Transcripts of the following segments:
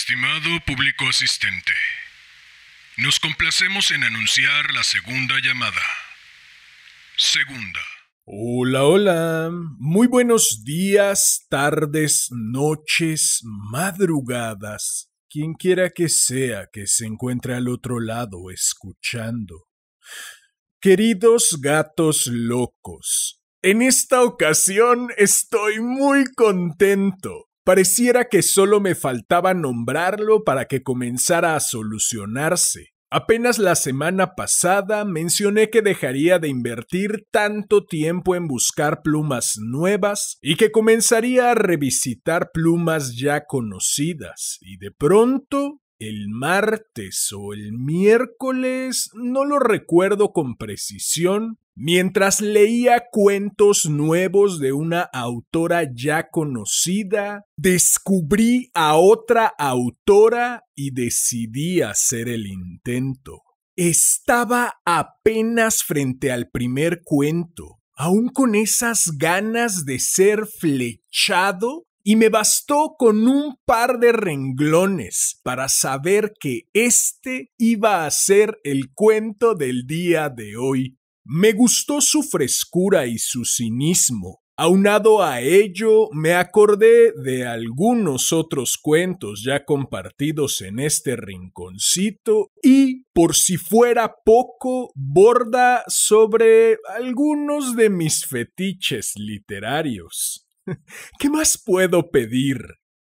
Estimado público asistente, nos complacemos en anunciar la segunda llamada. Segunda. Hola, hola. Muy buenos días, tardes, noches, madrugadas. Quien quiera que sea que se encuentre al otro lado escuchando. Queridos gatos locos, en esta ocasión estoy muy contento Pareciera que solo me faltaba nombrarlo para que comenzara a solucionarse. Apenas la semana pasada mencioné que dejaría de invertir tanto tiempo en buscar plumas nuevas y que comenzaría a revisitar plumas ya conocidas, y de pronto el martes o el miércoles, no lo recuerdo con precisión, mientras leía cuentos nuevos de una autora ya conocida, descubrí a otra autora y decidí hacer el intento. Estaba apenas frente al primer cuento, aún con esas ganas de ser flechado, y me bastó con un par de renglones para saber que este iba a ser el cuento del día de hoy. Me gustó su frescura y su cinismo. Aunado a ello, me acordé de algunos otros cuentos ya compartidos en este rinconcito y, por si fuera poco, borda sobre algunos de mis fetiches literarios. ¿Qué más puedo pedir?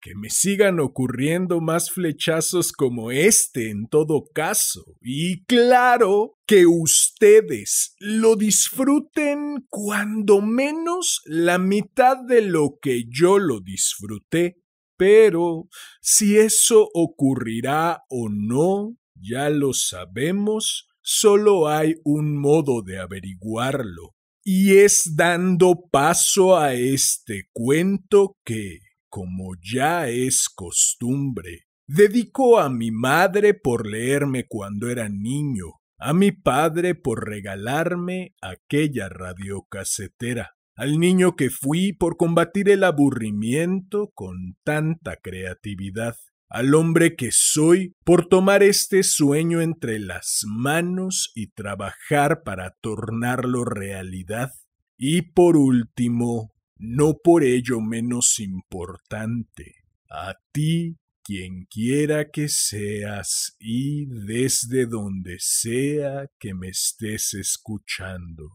Que me sigan ocurriendo más flechazos como este en todo caso. Y claro que ustedes lo disfruten cuando menos la mitad de lo que yo lo disfruté. Pero si eso ocurrirá o no, ya lo sabemos, solo hay un modo de averiguarlo, y es dando paso a este cuento que, como ya es costumbre, dedicó a mi madre por leerme cuando era niño, a mi padre por regalarme aquella radiocasetera, al niño que fui por combatir el aburrimiento con tanta creatividad, al hombre que soy por tomar este sueño entre las manos y trabajar para tornarlo realidad, y por último, no por ello menos importante. A ti, quien quiera que seas y desde donde sea que me estés escuchando.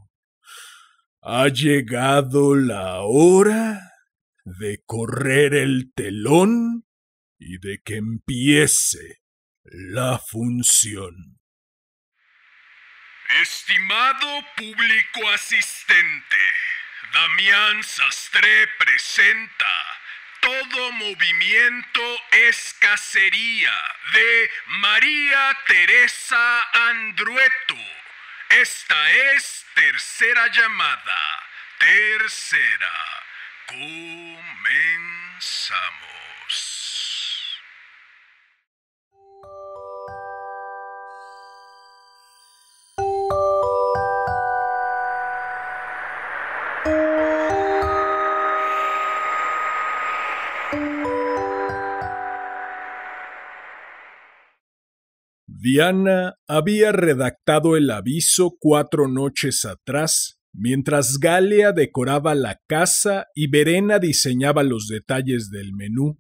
Ha llegado la hora de correr el telón y de que empiece la función. Estimado público asistente, Damián Sastre presenta Todo Movimiento es Cacería de María Teresa Andrueto. Esta es tercera llamada. Tercera. Comenzamos. Diana había redactado el aviso cuatro noches atrás, mientras Galia decoraba la casa y Verena diseñaba los detalles del menú.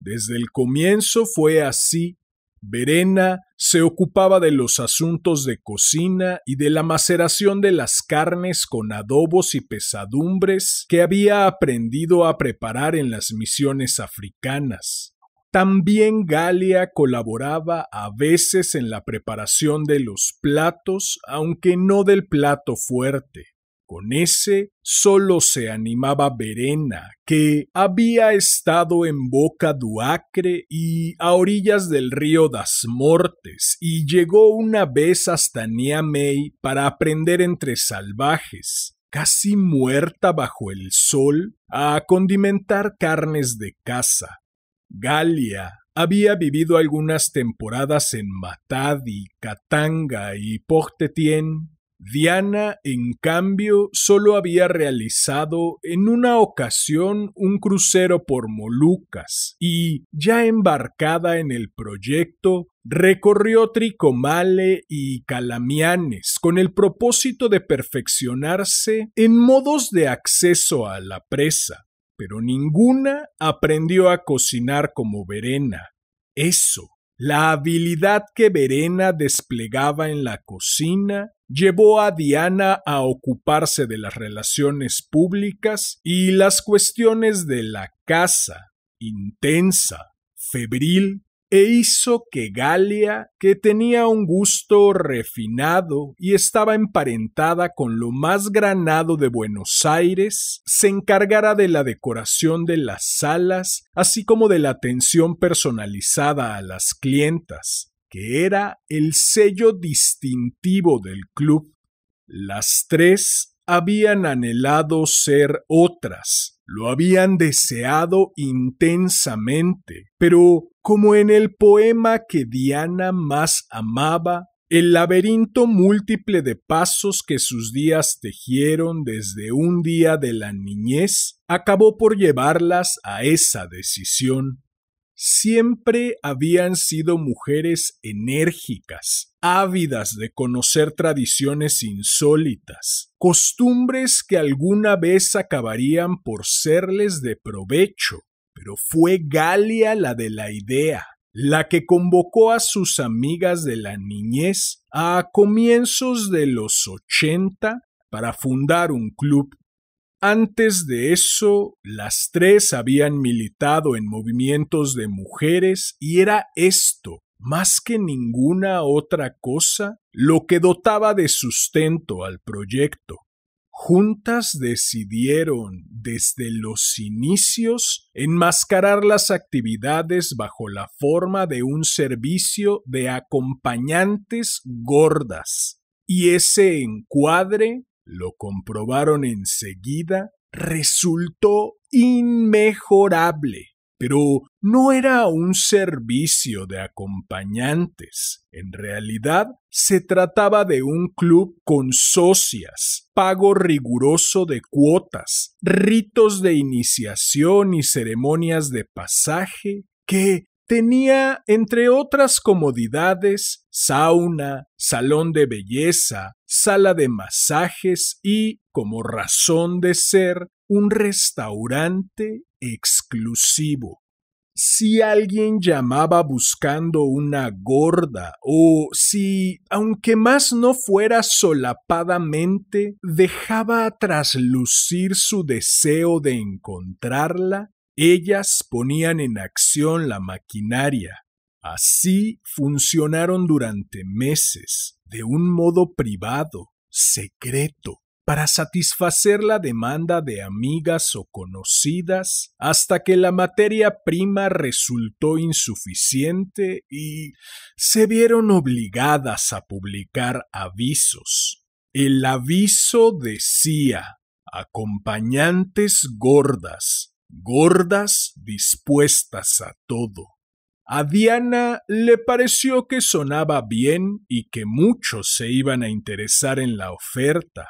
Desde el comienzo fue así. Verena se ocupaba de los asuntos de cocina y de la maceración de las carnes con adobos y pesadumbres que había aprendido a preparar en las misiones africanas. También Galia colaboraba a veces en la preparación de los platos, aunque no del plato fuerte. Con ese solo se animaba Verena, que había estado en Boca Duacre y a orillas del río Das Mortes, y llegó una vez hasta Niamey para aprender entre salvajes, casi muerta bajo el sol, a condimentar carnes de caza, Galia había vivido algunas temporadas en Matadi, Katanga y Portetien. Diana, en cambio, solo había realizado en una ocasión un crucero por Molucas y, ya embarcada en el proyecto, recorrió Tricomale y Calamianes con el propósito de perfeccionarse en modos de acceso a la presa pero ninguna aprendió a cocinar como Verena. Eso, la habilidad que Verena desplegaba en la cocina, llevó a Diana a ocuparse de las relaciones públicas y las cuestiones de la casa, intensa, febril e hizo que Galia, que tenía un gusto refinado y estaba emparentada con lo más granado de Buenos Aires, se encargara de la decoración de las salas, así como de la atención personalizada a las clientas, que era el sello distintivo del club. Las tres habían anhelado ser otras, lo habían deseado intensamente, pero como en el poema que Diana más amaba, el laberinto múltiple de pasos que sus días tejieron desde un día de la niñez acabó por llevarlas a esa decisión. Siempre habían sido mujeres enérgicas, ávidas de conocer tradiciones insólitas, costumbres que alguna vez acabarían por serles de provecho, pero fue Galia la de la idea, la que convocó a sus amigas de la niñez a comienzos de los ochenta para fundar un club. Antes de eso, las tres habían militado en movimientos de mujeres y era esto más que ninguna otra cosa, lo que dotaba de sustento al proyecto. Juntas decidieron desde los inicios enmascarar las actividades bajo la forma de un servicio de acompañantes gordas, y ese encuadre, lo comprobaron enseguida, resultó inmejorable pero no era un servicio de acompañantes. En realidad, se trataba de un club con socias, pago riguroso de cuotas, ritos de iniciación y ceremonias de pasaje que tenía, entre otras comodidades, sauna, salón de belleza, sala de masajes y, como razón de ser, un restaurante exclusivo. Si alguien llamaba buscando una gorda o si, aunque más no fuera solapadamente, dejaba traslucir su deseo de encontrarla, ellas ponían en acción la maquinaria. Así funcionaron durante meses, de un modo privado, secreto, para satisfacer la demanda de amigas o conocidas hasta que la materia prima resultó insuficiente y se vieron obligadas a publicar avisos. El aviso decía acompañantes gordas, gordas dispuestas a todo. A Diana le pareció que sonaba bien y que muchos se iban a interesar en la oferta.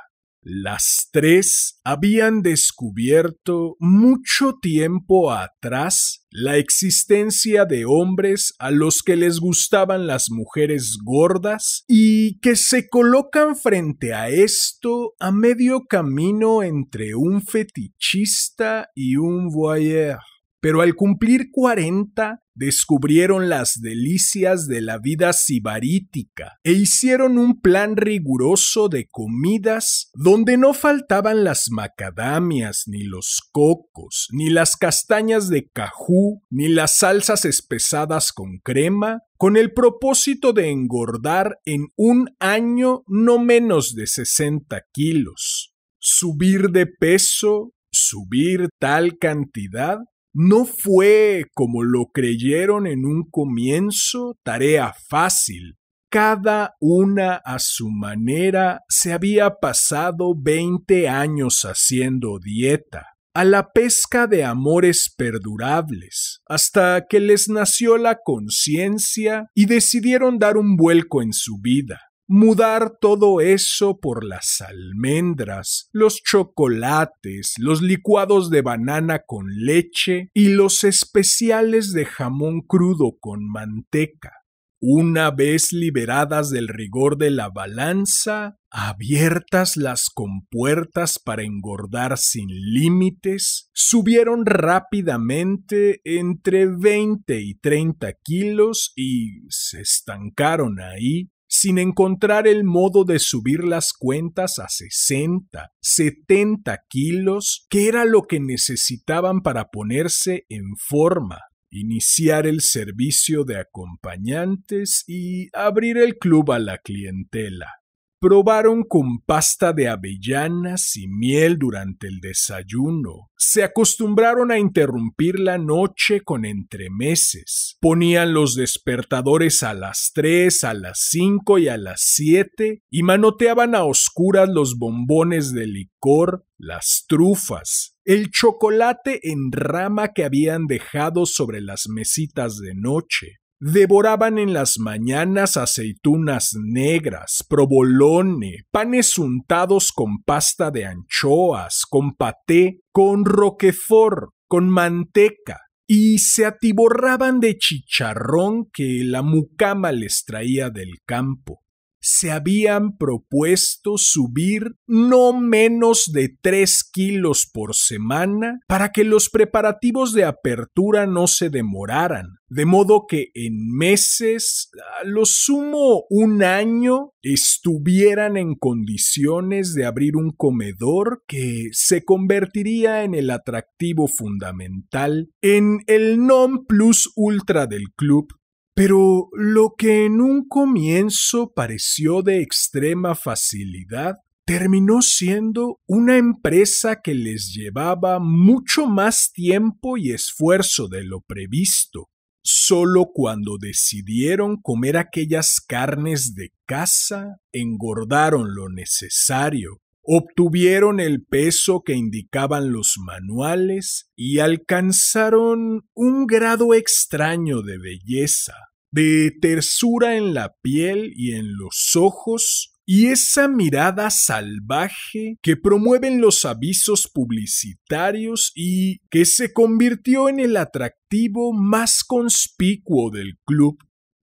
Las tres habían descubierto mucho tiempo atrás la existencia de hombres a los que les gustaban las mujeres gordas y que se colocan frente a esto a medio camino entre un fetichista y un voyeur pero al cumplir cuarenta descubrieron las delicias de la vida sibarítica e hicieron un plan riguroso de comidas donde no faltaban las macadamias, ni los cocos, ni las castañas de cajú, ni las salsas espesadas con crema, con el propósito de engordar en un año no menos de sesenta kilos. Subir de peso, subir tal cantidad no fue, como lo creyeron en un comienzo, tarea fácil. Cada una a su manera se había pasado veinte años haciendo dieta, a la pesca de amores perdurables, hasta que les nació la conciencia y decidieron dar un vuelco en su vida mudar todo eso por las almendras, los chocolates, los licuados de banana con leche y los especiales de jamón crudo con manteca. Una vez liberadas del rigor de la balanza, abiertas las compuertas para engordar sin límites, subieron rápidamente entre veinte y treinta kilos y se estancaron ahí sin encontrar el modo de subir las cuentas a sesenta, setenta kilos, que era lo que necesitaban para ponerse en forma, iniciar el servicio de acompañantes y abrir el club a la clientela. Probaron con pasta de avellanas y miel durante el desayuno. Se acostumbraron a interrumpir la noche con entremeses. Ponían los despertadores a las tres, a las cinco y a las siete, y manoteaban a oscuras los bombones de licor, las trufas, el chocolate en rama que habían dejado sobre las mesitas de noche. Devoraban en las mañanas aceitunas negras, provolone, panes untados con pasta de anchoas, con paté, con roquefort, con manteca, y se atiborraban de chicharrón que la mucama les traía del campo se habían propuesto subir no menos de 3 kilos por semana para que los preparativos de apertura no se demoraran, de modo que en meses, a lo sumo un año, estuvieran en condiciones de abrir un comedor que se convertiría en el atractivo fundamental, en el non plus ultra del club pero lo que en un comienzo pareció de extrema facilidad, terminó siendo una empresa que les llevaba mucho más tiempo y esfuerzo de lo previsto. Solo cuando decidieron comer aquellas carnes de caza, engordaron lo necesario obtuvieron el peso que indicaban los manuales y alcanzaron un grado extraño de belleza, de tersura en la piel y en los ojos, y esa mirada salvaje que promueven los avisos publicitarios y que se convirtió en el atractivo más conspicuo del club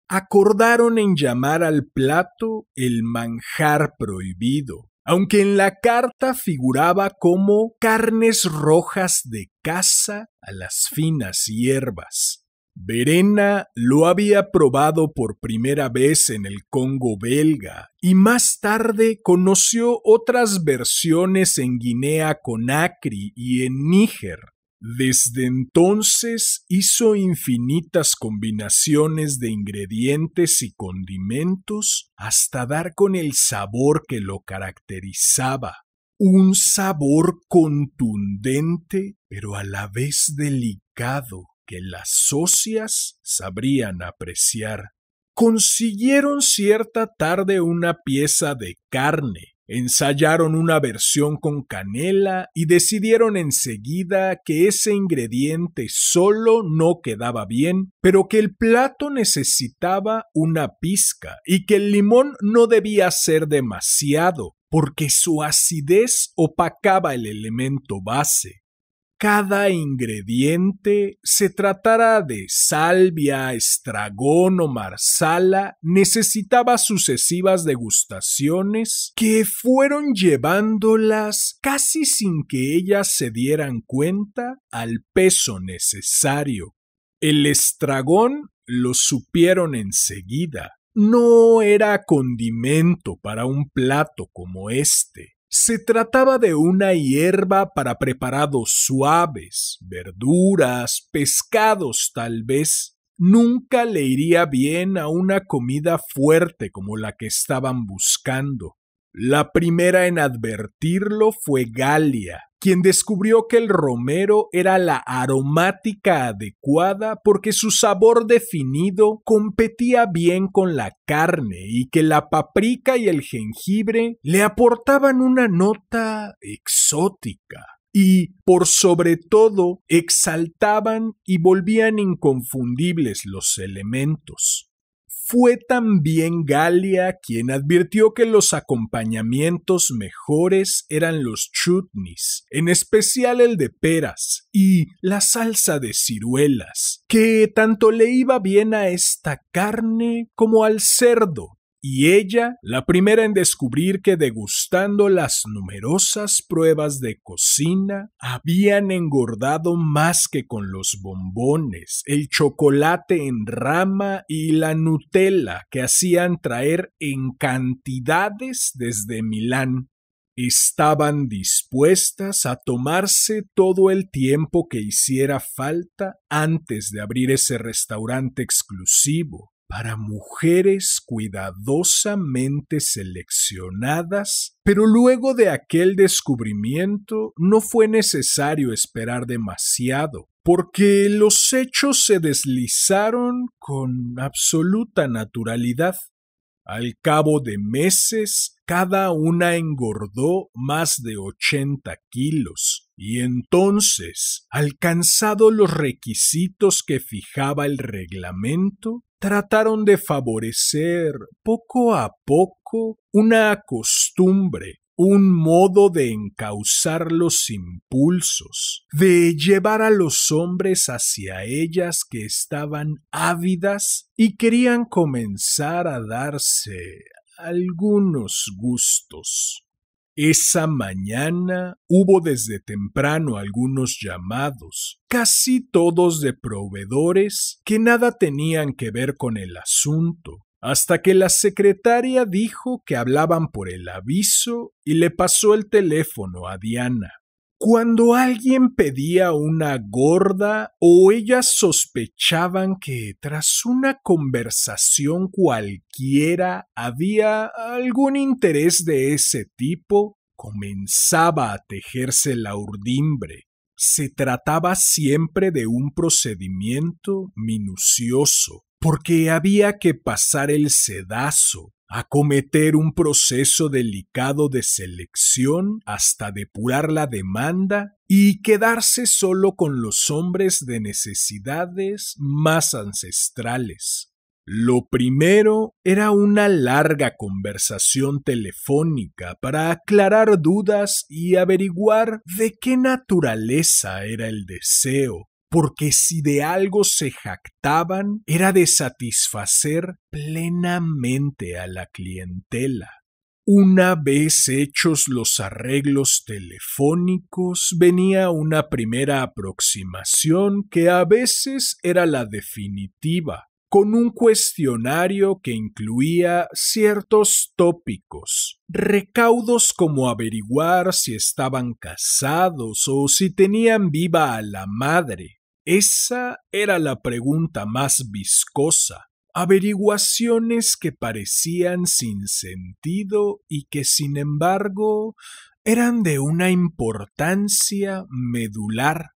acordaron en llamar al plato el manjar prohibido, aunque en la carta figuraba como carnes rojas de caza a las finas hierbas. Verena lo había probado por primera vez en el Congo belga y más tarde conoció otras versiones en Guinea Conakry y en Níger. Desde entonces hizo infinitas combinaciones de ingredientes y condimentos hasta dar con el sabor que lo caracterizaba, un sabor contundente pero a la vez delicado que las socias sabrían apreciar. Consiguieron cierta tarde una pieza de carne Ensayaron una versión con canela y decidieron enseguida que ese ingrediente solo no quedaba bien, pero que el plato necesitaba una pizca y que el limón no debía ser demasiado, porque su acidez opacaba el elemento base cada ingrediente, se tratara de salvia, estragón o marsala, necesitaba sucesivas degustaciones que fueron llevándolas casi sin que ellas se dieran cuenta al peso necesario. El estragón lo supieron enseguida. No era condimento para un plato como este. Se trataba de una hierba para preparados suaves, verduras, pescados tal vez. Nunca le iría bien a una comida fuerte como la que estaban buscando. La primera en advertirlo fue Galia, quien descubrió que el romero era la aromática adecuada porque su sabor definido competía bien con la carne y que la paprika y el jengibre le aportaban una nota exótica y, por sobre todo, exaltaban y volvían inconfundibles los elementos. Fue también Galia quien advirtió que los acompañamientos mejores eran los chutnis, en especial el de peras y la salsa de ciruelas, que tanto le iba bien a esta carne como al cerdo, y ella la primera en descubrir que degustando las numerosas pruebas de cocina habían engordado más que con los bombones, el chocolate en rama y la Nutella que hacían traer en cantidades desde Milán. Estaban dispuestas a tomarse todo el tiempo que hiciera falta antes de abrir ese restaurante exclusivo, para mujeres cuidadosamente seleccionadas, pero luego de aquel descubrimiento no fue necesario esperar demasiado, porque los hechos se deslizaron con absoluta naturalidad. Al cabo de meses, cada una engordó más de ochenta kilos, y entonces, alcanzado los requisitos que fijaba el reglamento, trataron de favorecer poco a poco una costumbre, un modo de encauzar los impulsos, de llevar a los hombres hacia ellas que estaban ávidas y querían comenzar a darse algunos gustos. Esa mañana hubo desde temprano algunos llamados, casi todos de proveedores que nada tenían que ver con el asunto, hasta que la secretaria dijo que hablaban por el aviso y le pasó el teléfono a Diana. Cuando alguien pedía una gorda o ellas sospechaban que tras una conversación cualquiera había algún interés de ese tipo, comenzaba a tejerse la urdimbre. Se trataba siempre de un procedimiento minucioso, porque había que pasar el sedazo, acometer un proceso delicado de selección hasta depurar la demanda y quedarse solo con los hombres de necesidades más ancestrales. Lo primero era una larga conversación telefónica para aclarar dudas y averiguar de qué naturaleza era el deseo porque si de algo se jactaban era de satisfacer plenamente a la clientela. Una vez hechos los arreglos telefónicos, venía una primera aproximación que a veces era la definitiva, con un cuestionario que incluía ciertos tópicos, recaudos como averiguar si estaban casados o si tenían viva a la madre, esa era la pregunta más viscosa, averiguaciones que parecían sin sentido y que sin embargo eran de una importancia medular.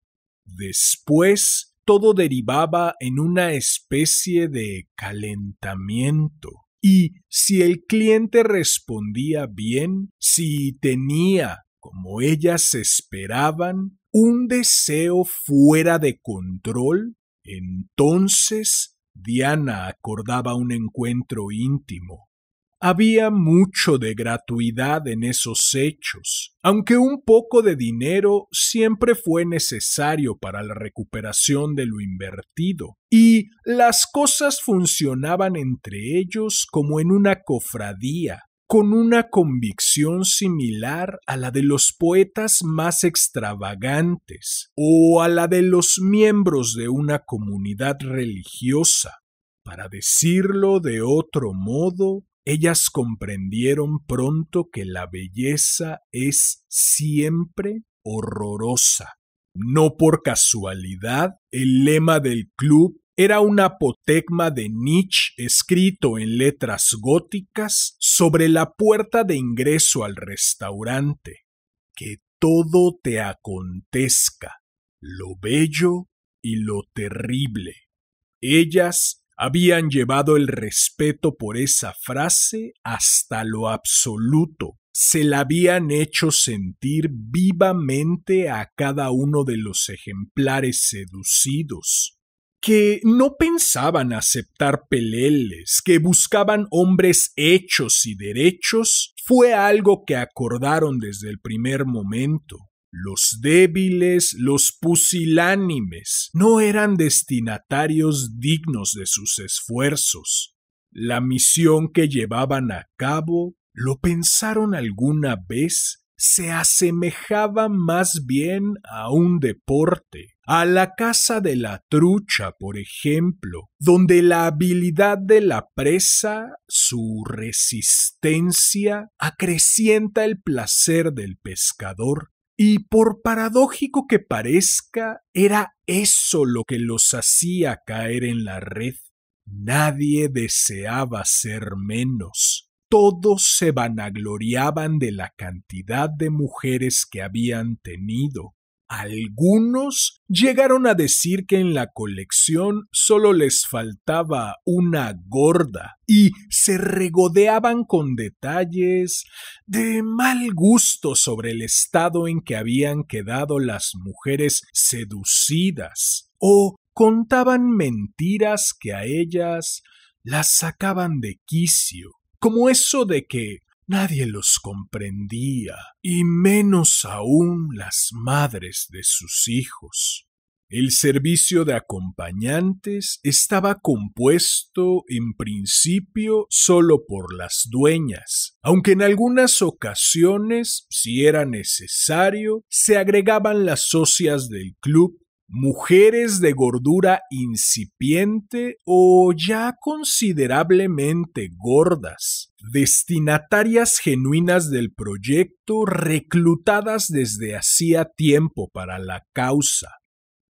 Después todo derivaba en una especie de calentamiento. Y si el cliente respondía bien, si tenía, como ellas esperaban, un deseo fuera de control, entonces Diana acordaba un encuentro íntimo. Había mucho de gratuidad en esos hechos, aunque un poco de dinero siempre fue necesario para la recuperación de lo invertido, y las cosas funcionaban entre ellos como en una cofradía, con una convicción similar a la de los poetas más extravagantes o a la de los miembros de una comunidad religiosa. Para decirlo de otro modo, ellas comprendieron pronto que la belleza es siempre horrorosa. No por casualidad, el lema del club era un apotegma de Nietzsche escrito en letras góticas sobre la puerta de ingreso al restaurante. Que todo te acontezca, lo bello y lo terrible. Ellas habían llevado el respeto por esa frase hasta lo absoluto, se la habían hecho sentir vivamente a cada uno de los ejemplares seducidos, que no pensaban aceptar peleles, que buscaban hombres hechos y derechos, fue algo que acordaron desde el primer momento. Los débiles, los pusilánimes, no eran destinatarios dignos de sus esfuerzos. La misión que llevaban a cabo, ¿lo pensaron alguna vez? se asemejaba más bien a un deporte, a la caza de la trucha, por ejemplo, donde la habilidad de la presa, su resistencia, acrecienta el placer del pescador. Y por paradójico que parezca, era eso lo que los hacía caer en la red. Nadie deseaba ser menos todos se vanagloriaban de la cantidad de mujeres que habían tenido. Algunos llegaron a decir que en la colección solo les faltaba una gorda y se regodeaban con detalles de mal gusto sobre el estado en que habían quedado las mujeres seducidas o contaban mentiras que a ellas las sacaban de quicio como eso de que nadie los comprendía, y menos aún las madres de sus hijos. El servicio de acompañantes estaba compuesto en principio solo por las dueñas, aunque en algunas ocasiones, si era necesario, se agregaban las socias del club mujeres de gordura incipiente o ya considerablemente gordas, destinatarias genuinas del proyecto reclutadas desde hacía tiempo para la causa.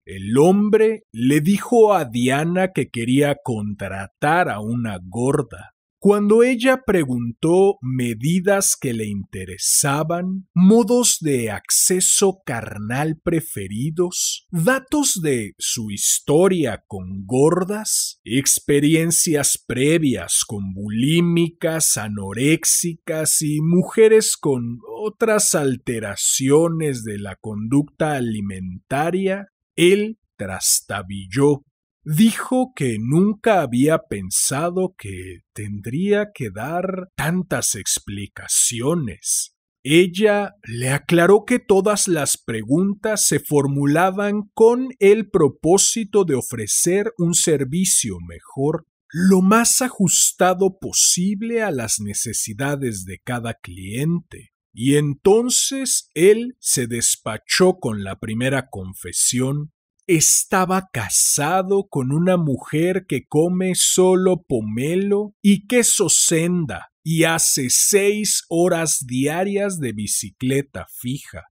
El hombre le dijo a Diana que quería contratar a una gorda. Cuando ella preguntó medidas que le interesaban, modos de acceso carnal preferidos, datos de su historia con gordas, experiencias previas con bulímicas, anoréxicas y mujeres con otras alteraciones de la conducta alimentaria, él trastabilló dijo que nunca había pensado que tendría que dar tantas explicaciones. Ella le aclaró que todas las preguntas se formulaban con el propósito de ofrecer un servicio mejor, lo más ajustado posible a las necesidades de cada cliente. Y entonces él se despachó con la primera confesión estaba casado con una mujer que come solo pomelo y queso senda y hace seis horas diarias de bicicleta fija.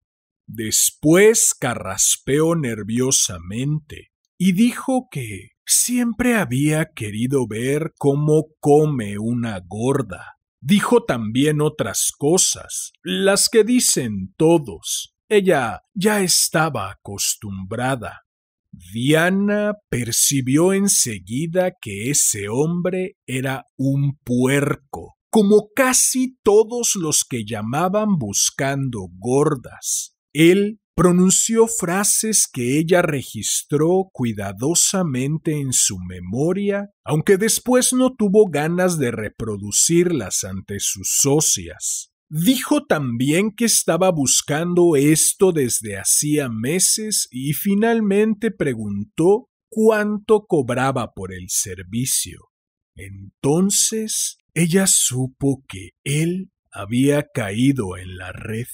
Después carraspeó nerviosamente y dijo que siempre había querido ver cómo come una gorda. Dijo también otras cosas, las que dicen todos. Ella ya estaba acostumbrada. Diana percibió enseguida que ese hombre era un puerco, como casi todos los que llamaban buscando gordas. Él pronunció frases que ella registró cuidadosamente en su memoria, aunque después no tuvo ganas de reproducirlas ante sus socias. Dijo también que estaba buscando esto desde hacía meses y finalmente preguntó cuánto cobraba por el servicio. Entonces ella supo que él había caído en la red.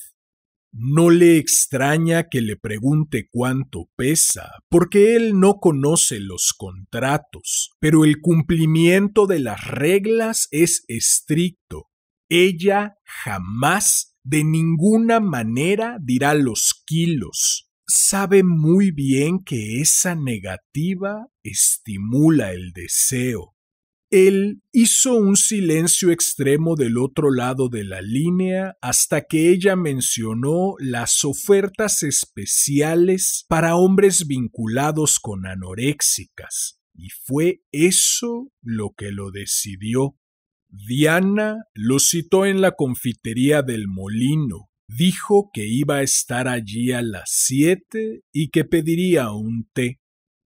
No le extraña que le pregunte cuánto pesa, porque él no conoce los contratos, pero el cumplimiento de las reglas es estricto ella jamás de ninguna manera dirá los kilos. Sabe muy bien que esa negativa estimula el deseo. Él hizo un silencio extremo del otro lado de la línea hasta que ella mencionó las ofertas especiales para hombres vinculados con anoréxicas, y fue eso lo que lo decidió. Diana lo citó en la confitería del molino. Dijo que iba a estar allí a las siete y que pediría un té.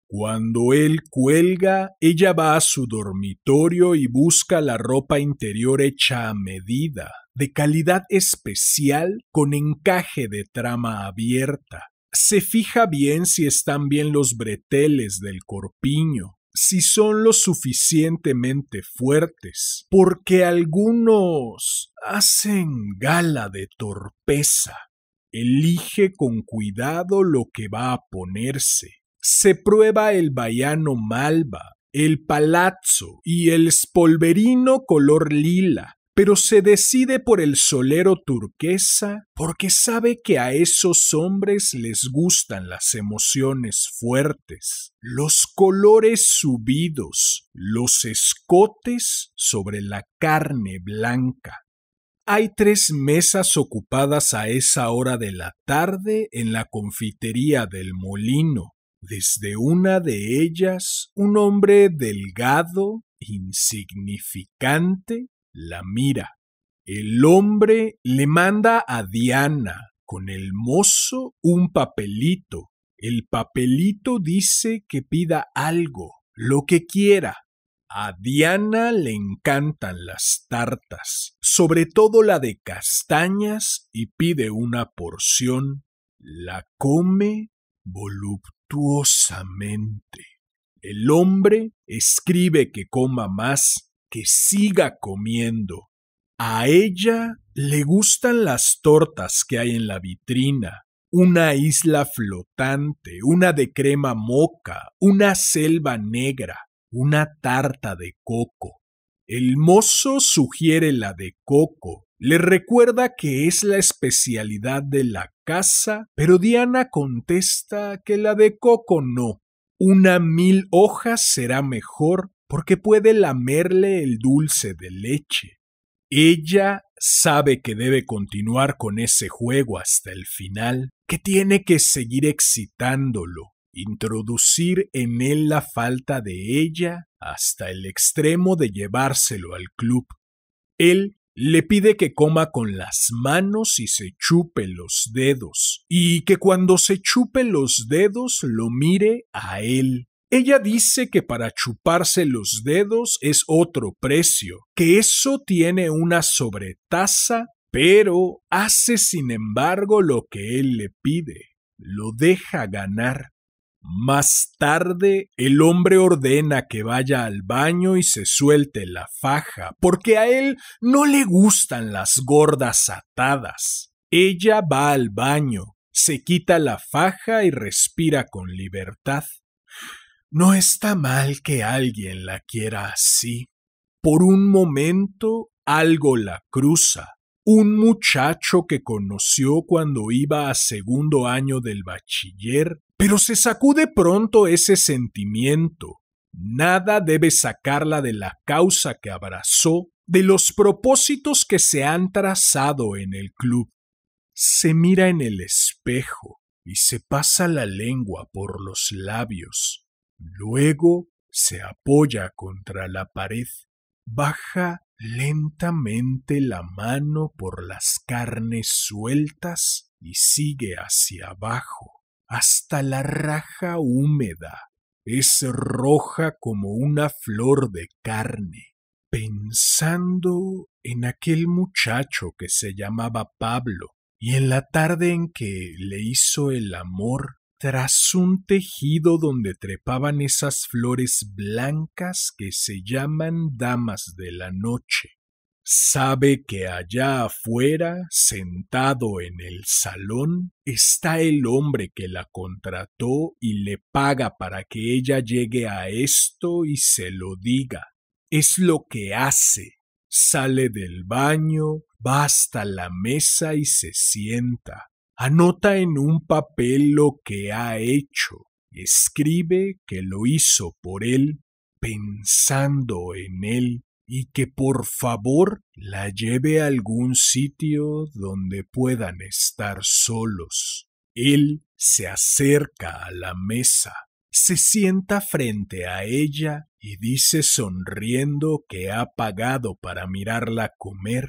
Cuando él cuelga, ella va a su dormitorio y busca la ropa interior hecha a medida, de calidad especial con encaje de trama abierta. Se fija bien si están bien los breteles del corpiño, si son lo suficientemente fuertes, porque algunos hacen gala de torpeza. Elige con cuidado lo que va a ponerse. Se prueba el bayano malva, el palazzo y el spolverino color lila, pero se decide por el solero turquesa porque sabe que a esos hombres les gustan las emociones fuertes, los colores subidos, los escotes sobre la carne blanca. Hay tres mesas ocupadas a esa hora de la tarde en la confitería del molino. Desde una de ellas, un hombre delgado, insignificante, la mira. El hombre le manda a Diana con el mozo un papelito. El papelito dice que pida algo, lo que quiera. A Diana le encantan las tartas, sobre todo la de castañas, y pide una porción. La come voluptuosamente. El hombre escribe que coma más, que siga comiendo. A ella le gustan las tortas que hay en la vitrina, una isla flotante, una de crema moca, una selva negra, una tarta de coco. El mozo sugiere la de coco, le recuerda que es la especialidad de la casa, pero Diana contesta que la de coco no. Una mil hojas será mejor porque puede lamerle el dulce de leche. Ella sabe que debe continuar con ese juego hasta el final, que tiene que seguir excitándolo, introducir en él la falta de ella hasta el extremo de llevárselo al club. Él le pide que coma con las manos y se chupe los dedos, y que cuando se chupe los dedos lo mire a él, ella dice que para chuparse los dedos es otro precio, que eso tiene una sobretasa, pero hace sin embargo lo que él le pide, lo deja ganar. Más tarde, el hombre ordena que vaya al baño y se suelte la faja, porque a él no le gustan las gordas atadas. Ella va al baño, se quita la faja y respira con libertad. No está mal que alguien la quiera así. Por un momento algo la cruza. Un muchacho que conoció cuando iba a segundo año del bachiller, pero se sacude pronto ese sentimiento. Nada debe sacarla de la causa que abrazó, de los propósitos que se han trazado en el club. Se mira en el espejo y se pasa la lengua por los labios. Luego se apoya contra la pared, baja lentamente la mano por las carnes sueltas y sigue hacia abajo hasta la raja húmeda. Es roja como una flor de carne. Pensando en aquel muchacho que se llamaba Pablo y en la tarde en que le hizo el amor tras un tejido donde trepaban esas flores blancas que se llaman damas de la noche. Sabe que allá afuera, sentado en el salón, está el hombre que la contrató y le paga para que ella llegue a esto y se lo diga. Es lo que hace. Sale del baño, va hasta la mesa y se sienta Anota en un papel lo que ha hecho. Escribe que lo hizo por él, pensando en él, y que por favor la lleve a algún sitio donde puedan estar solos. Él se acerca a la mesa, se sienta frente a ella y dice sonriendo que ha pagado para mirarla comer.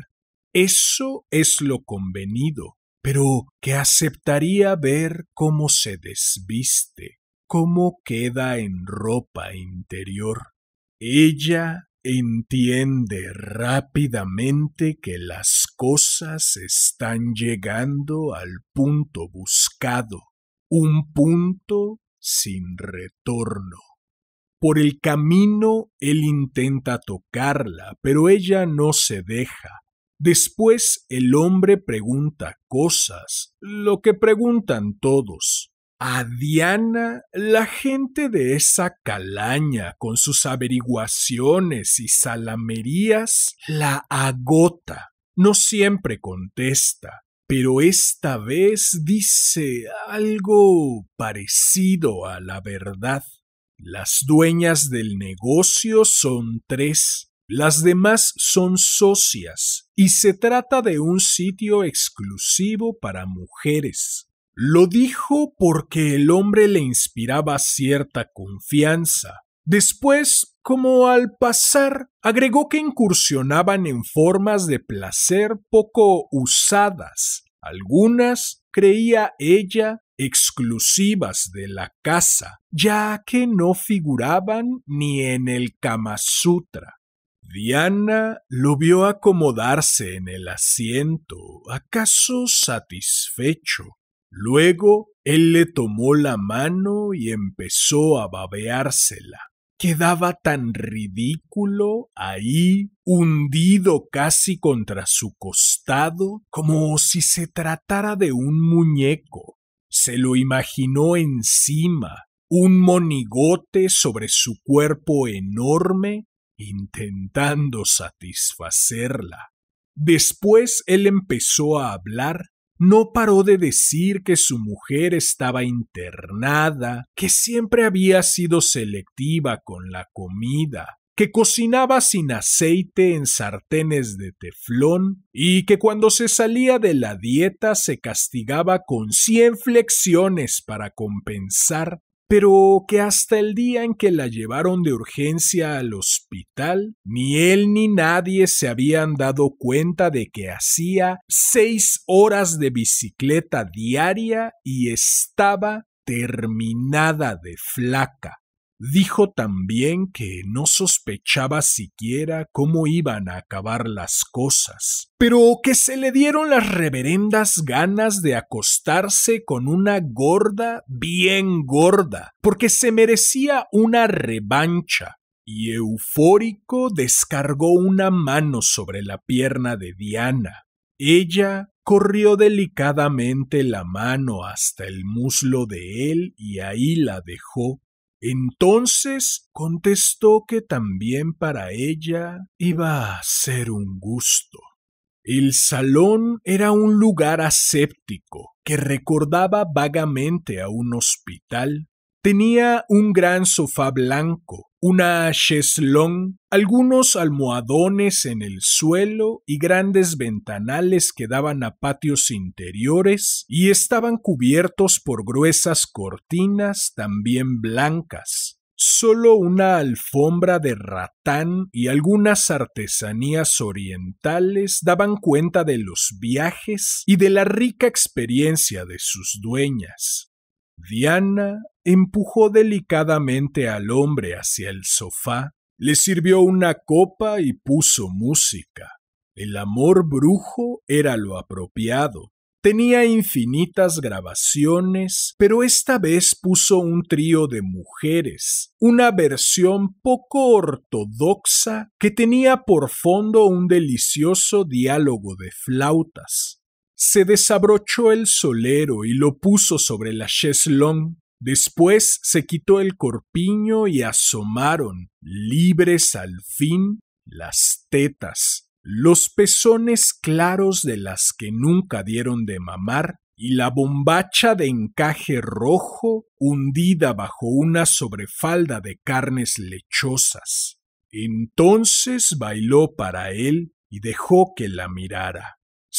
Eso es lo convenido pero que aceptaría ver cómo se desviste, cómo queda en ropa interior. Ella entiende rápidamente que las cosas están llegando al punto buscado, un punto sin retorno. Por el camino él intenta tocarla, pero ella no se deja, Después el hombre pregunta cosas, lo que preguntan todos. A Diana, la gente de esa calaña, con sus averiguaciones y salamerías, la agota. No siempre contesta, pero esta vez dice algo parecido a la verdad. Las dueñas del negocio son tres, las demás son socias y se trata de un sitio exclusivo para mujeres. Lo dijo porque el hombre le inspiraba cierta confianza. Después, como al pasar, agregó que incursionaban en formas de placer poco usadas, algunas, creía ella, exclusivas de la casa, ya que no figuraban ni en el Kama Sutra. Diana lo vio acomodarse en el asiento, acaso satisfecho. Luego él le tomó la mano y empezó a babeársela. Quedaba tan ridículo ahí, hundido casi contra su costado, como si se tratara de un muñeco. Se lo imaginó encima, un monigote sobre su cuerpo enorme intentando satisfacerla. Después él empezó a hablar no paró de decir que su mujer estaba internada, que siempre había sido selectiva con la comida, que cocinaba sin aceite en sartenes de teflón y que cuando se salía de la dieta se castigaba con cien flexiones para compensar pero que hasta el día en que la llevaron de urgencia al hospital, ni él ni nadie se habían dado cuenta de que hacía seis horas de bicicleta diaria y estaba terminada de flaca. Dijo también que no sospechaba siquiera cómo iban a acabar las cosas, pero que se le dieron las reverendas ganas de acostarse con una gorda bien gorda, porque se merecía una revancha. Y eufórico descargó una mano sobre la pierna de Diana. Ella corrió delicadamente la mano hasta el muslo de él y ahí la dejó entonces contestó que también para ella iba a ser un gusto. El salón era un lugar aséptico que recordaba vagamente a un hospital. Tenía un gran sofá blanco una cheslón, algunos almohadones en el suelo y grandes ventanales que daban a patios interiores y estaban cubiertos por gruesas cortinas también blancas. Solo una alfombra de ratán y algunas artesanías orientales daban cuenta de los viajes y de la rica experiencia de sus dueñas. Diana empujó delicadamente al hombre hacia el sofá, le sirvió una copa y puso música. El amor brujo era lo apropiado. Tenía infinitas grabaciones, pero esta vez puso un trío de mujeres, una versión poco ortodoxa que tenía por fondo un delicioso diálogo de flautas se desabrochó el solero y lo puso sobre la cheslón. Después se quitó el corpiño y asomaron, libres al fin, las tetas, los pezones claros de las que nunca dieron de mamar y la bombacha de encaje rojo hundida bajo una sobrefalda de carnes lechosas. Entonces bailó para él y dejó que la mirara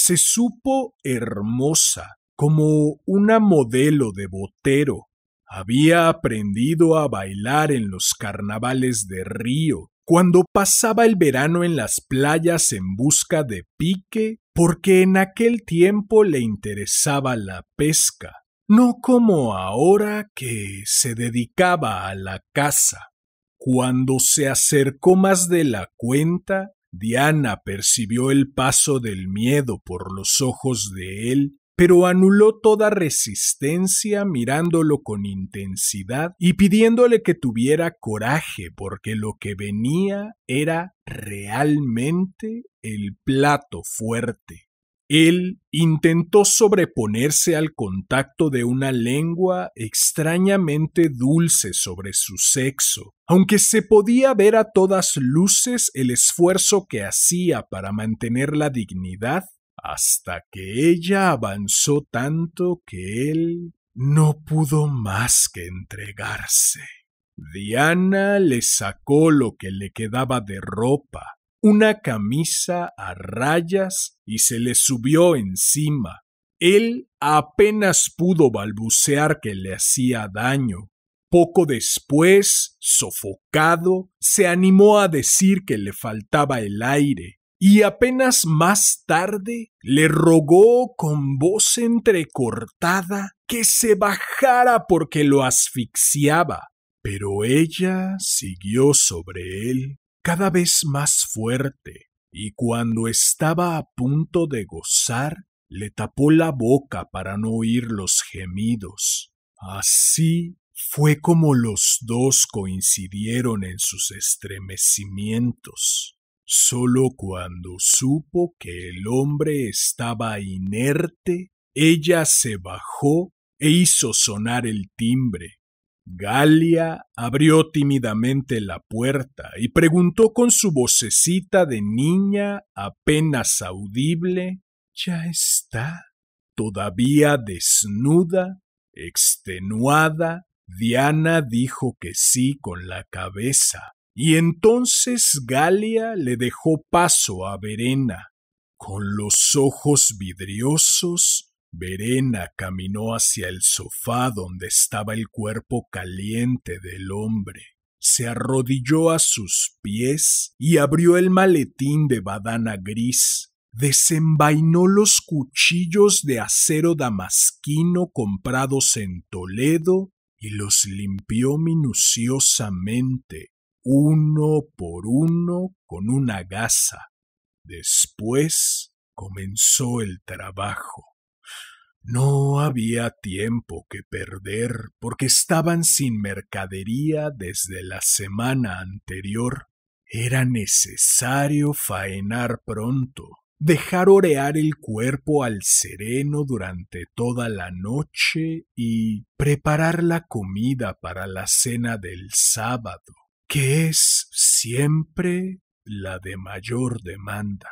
se supo hermosa, como una modelo de botero. Había aprendido a bailar en los carnavales de Río, cuando pasaba el verano en las playas en busca de pique, porque en aquel tiempo le interesaba la pesca, no como ahora que se dedicaba a la caza. Cuando se acercó más de la cuenta, Diana percibió el paso del miedo por los ojos de él, pero anuló toda resistencia mirándolo con intensidad y pidiéndole que tuviera coraje porque lo que venía era realmente el plato fuerte. Él intentó sobreponerse al contacto de una lengua extrañamente dulce sobre su sexo, aunque se podía ver a todas luces el esfuerzo que hacía para mantener la dignidad, hasta que ella avanzó tanto que él no pudo más que entregarse. Diana le sacó lo que le quedaba de ropa, una camisa a rayas y se le subió encima. Él apenas pudo balbucear que le hacía daño. Poco después, sofocado, se animó a decir que le faltaba el aire, y apenas más tarde le rogó con voz entrecortada que se bajara porque lo asfixiaba. Pero ella siguió sobre él cada vez más fuerte, y cuando estaba a punto de gozar, le tapó la boca para no oír los gemidos. Así fue como los dos coincidieron en sus estremecimientos. Sólo cuando supo que el hombre estaba inerte, ella se bajó e hizo sonar el timbre, Galia abrió tímidamente la puerta y preguntó con su vocecita de niña apenas audible Ya está. Todavía desnuda, extenuada, Diana dijo que sí con la cabeza, y entonces Galia le dejó paso a Verena. Con los ojos vidriosos Verena caminó hacia el sofá donde estaba el cuerpo caliente del hombre se arrodilló a sus pies y abrió el maletín de badana gris, desenvainó los cuchillos de acero damasquino comprados en Toledo y los limpió minuciosamente, uno por uno, con una gasa. Después comenzó el trabajo. No había tiempo que perder porque estaban sin mercadería desde la semana anterior. Era necesario faenar pronto, dejar orear el cuerpo al sereno durante toda la noche y preparar la comida para la cena del sábado, que es siempre la de mayor demanda.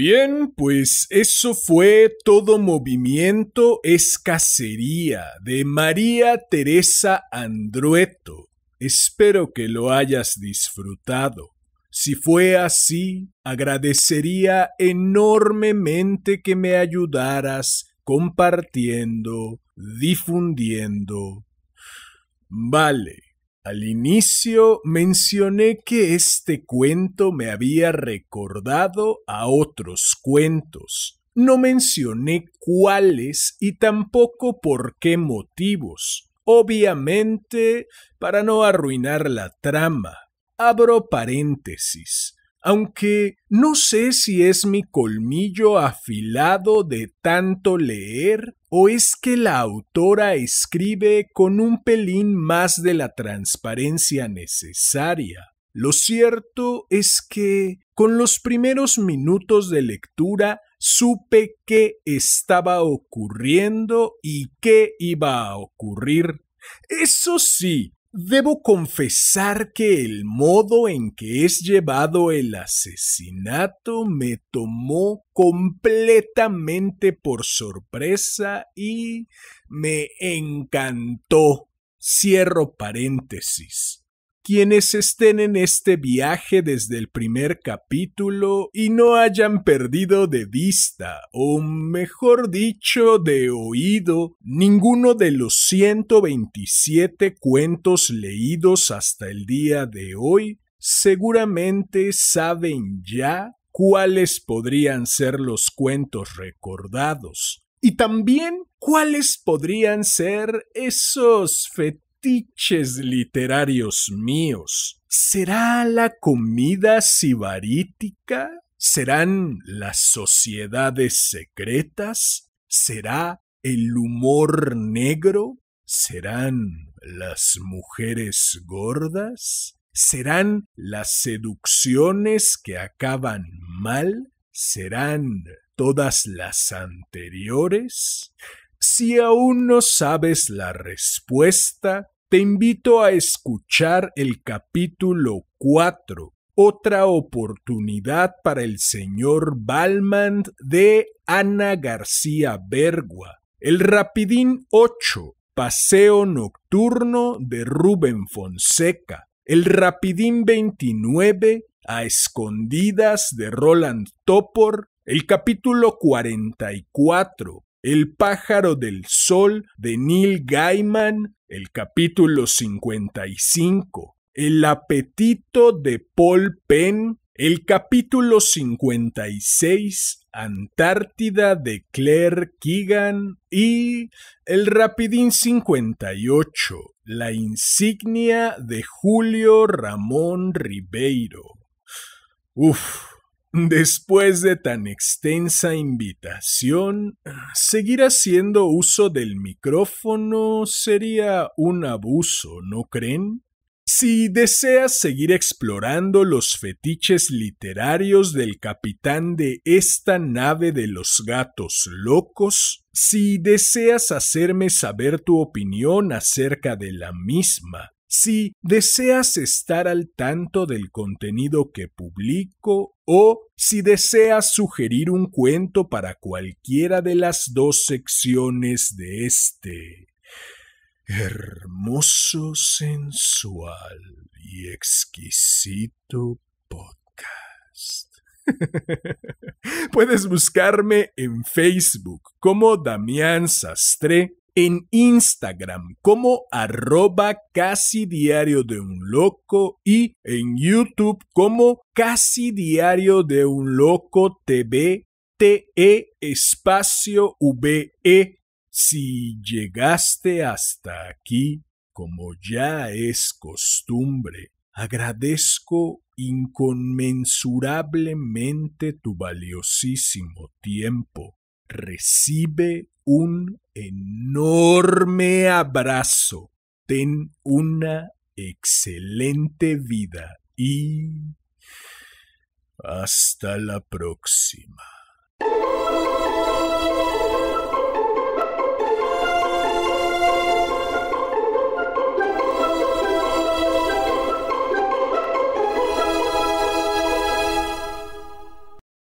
Bien, pues eso fue todo movimiento escasería de María Teresa Andrueto. Espero que lo hayas disfrutado. Si fue así, agradecería enormemente que me ayudaras compartiendo, difundiendo. Vale. Al inicio mencioné que este cuento me había recordado a otros cuentos. No mencioné cuáles y tampoco por qué motivos. Obviamente, para no arruinar la trama. Abro paréntesis aunque no sé si es mi colmillo afilado de tanto leer o es que la autora escribe con un pelín más de la transparencia necesaria. Lo cierto es que con los primeros minutos de lectura supe qué estaba ocurriendo y qué iba a ocurrir. Eso sí, Debo confesar que el modo en que es llevado el asesinato me tomó completamente por sorpresa y me encantó. Cierro paréntesis quienes estén en este viaje desde el primer capítulo y no hayan perdido de vista, o mejor dicho, de oído, ninguno de los 127 cuentos leídos hasta el día de hoy, seguramente saben ya cuáles podrían ser los cuentos recordados. Y también cuáles podrían ser esos fetiches literarios míos. ¿Será la comida sibarítica? ¿Serán las sociedades secretas? ¿Será el humor negro? ¿Serán las mujeres gordas? ¿Serán las seducciones que acaban mal? ¿Serán todas las anteriores? Si aún no sabes la respuesta, te invito a escuchar el capítulo 4, otra oportunidad para el señor Balmand de Ana García Bergua, el Rapidín 8, Paseo Nocturno de Rubén Fonseca, el Rapidín 29, A Escondidas de Roland Topor, el capítulo 44, el pájaro del sol de Neil Gaiman, el capítulo cinco. El apetito de Paul Penn, el capítulo seis. Antártida de Claire Keegan y El Rapidín ocho. la insignia de Julio Ramón Ribeiro. Uf, Después de tan extensa invitación, seguir haciendo uso del micrófono sería un abuso, ¿no creen? Si deseas seguir explorando los fetiches literarios del capitán de esta nave de los gatos locos, si deseas hacerme saber tu opinión acerca de la misma, si deseas estar al tanto del contenido que publico o si deseas sugerir un cuento para cualquiera de las dos secciones de este hermoso, sensual y exquisito podcast. Puedes buscarme en Facebook como Damián Sastre en Instagram como arroba casi diario de un loco y en YouTube como casi diario de un loco TV TE espacio VE. Si llegaste hasta aquí, como ya es costumbre, agradezco inconmensurablemente tu valiosísimo tiempo. Recibe un enorme abrazo. Ten una excelente vida y hasta la próxima.